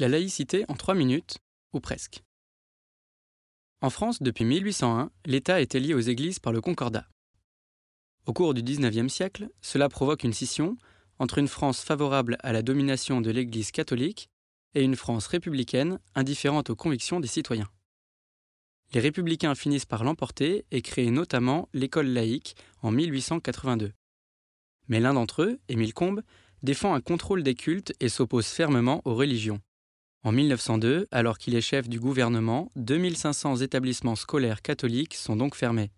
La laïcité en trois minutes, ou presque. En France, depuis 1801, l'État était lié aux églises par le Concordat. Au cours du XIXe siècle, cela provoque une scission entre une France favorable à la domination de l'Église catholique et une France républicaine indifférente aux convictions des citoyens. Les républicains finissent par l'emporter et créent notamment l'école laïque en 1882. Mais l'un d'entre eux, Émile Combes, défend un contrôle des cultes et s'oppose fermement aux religions. En 1902, alors qu'il est chef du gouvernement, 2500 établissements scolaires catholiques sont donc fermés.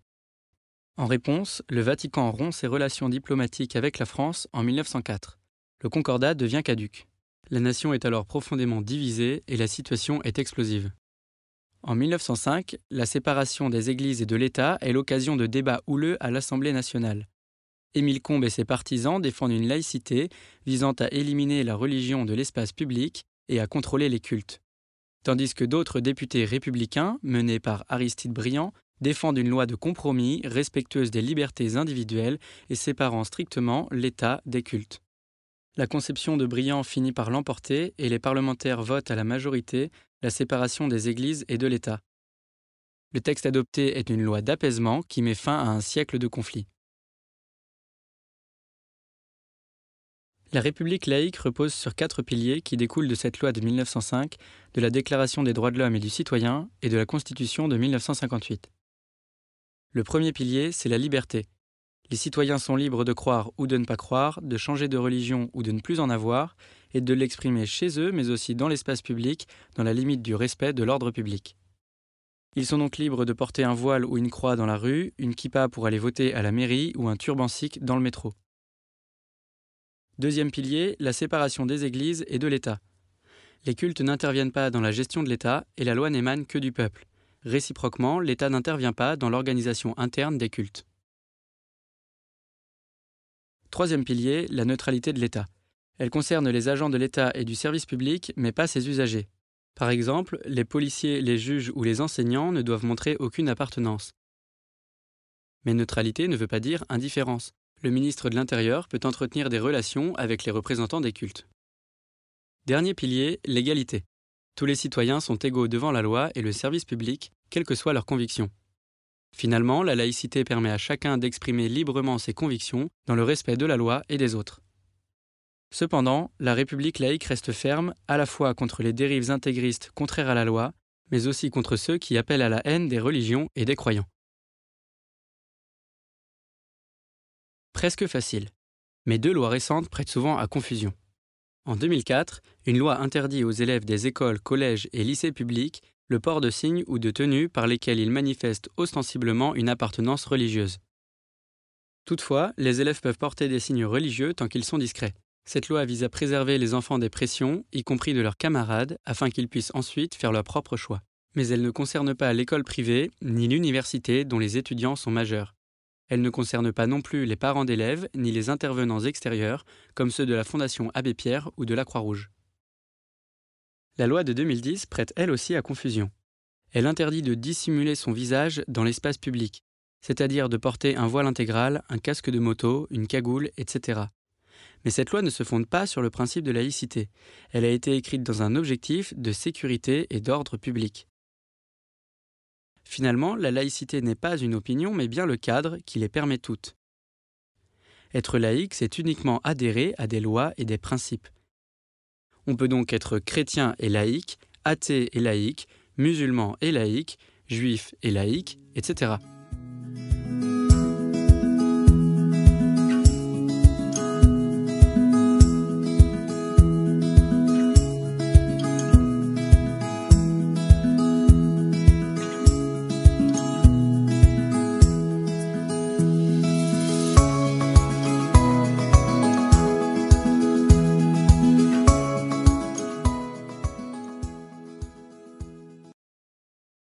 En réponse, le Vatican rompt ses relations diplomatiques avec la France en 1904. Le concordat devient caduque. La nation est alors profondément divisée et la situation est explosive. En 1905, la séparation des églises et de l'État est l'occasion de débats houleux à l'Assemblée nationale. Émile Combes et ses partisans défendent une laïcité visant à éliminer la religion de l'espace public et à contrôler les cultes. Tandis que d'autres députés républicains, menés par Aristide Briand, défendent une loi de compromis respectueuse des libertés individuelles et séparant strictement l'État des cultes. La conception de Briand finit par l'emporter et les parlementaires votent à la majorité la séparation des églises et de l'État. Le texte adopté est une loi d'apaisement qui met fin à un siècle de conflits. La République laïque repose sur quatre piliers qui découlent de cette loi de 1905, de la Déclaration des droits de l'homme et du citoyen et de la Constitution de 1958. Le premier pilier, c'est la liberté. Les citoyens sont libres de croire ou de ne pas croire, de changer de religion ou de ne plus en avoir, et de l'exprimer chez eux, mais aussi dans l'espace public, dans la limite du respect de l'ordre public. Ils sont donc libres de porter un voile ou une croix dans la rue, une kippa pour aller voter à la mairie ou un turban dans le métro. Deuxième pilier, la séparation des églises et de l'État. Les cultes n'interviennent pas dans la gestion de l'État et la loi n'émane que du peuple. Réciproquement, l'État n'intervient pas dans l'organisation interne des cultes. Troisième pilier, la neutralité de l'État. Elle concerne les agents de l'État et du service public, mais pas ses usagers. Par exemple, les policiers, les juges ou les enseignants ne doivent montrer aucune appartenance. Mais neutralité ne veut pas dire indifférence le ministre de l'Intérieur peut entretenir des relations avec les représentants des cultes. Dernier pilier, l'égalité. Tous les citoyens sont égaux devant la loi et le service public, quelles que soient leurs convictions. Finalement, la laïcité permet à chacun d'exprimer librement ses convictions dans le respect de la loi et des autres. Cependant, la République laïque reste ferme à la fois contre les dérives intégristes contraires à la loi, mais aussi contre ceux qui appellent à la haine des religions et des croyants. presque facile. Mais deux lois récentes prêtent souvent à confusion. En 2004, une loi interdit aux élèves des écoles, collèges et lycées publics le port de signes ou de tenues par lesquels ils manifestent ostensiblement une appartenance religieuse. Toutefois, les élèves peuvent porter des signes religieux tant qu'ils sont discrets. Cette loi vise à préserver les enfants des pressions, y compris de leurs camarades, afin qu'ils puissent ensuite faire leur propre choix. Mais elle ne concerne pas l'école privée ni l'université dont les étudiants sont majeurs. Elle ne concerne pas non plus les parents d'élèves ni les intervenants extérieurs, comme ceux de la Fondation Abbé Pierre ou de la Croix-Rouge. La loi de 2010 prête elle aussi à confusion. Elle interdit de dissimuler son visage dans l'espace public, c'est-à-dire de porter un voile intégral, un casque de moto, une cagoule, etc. Mais cette loi ne se fonde pas sur le principe de laïcité. Elle a été écrite dans un objectif de sécurité et d'ordre public. Finalement, la laïcité n'est pas une opinion, mais bien le cadre qui les permet toutes. Être laïque, c'est uniquement adhérer à des lois et des principes. On peut donc être chrétien et laïque, athée et laïque, musulman et laïque, juif et laïque, etc.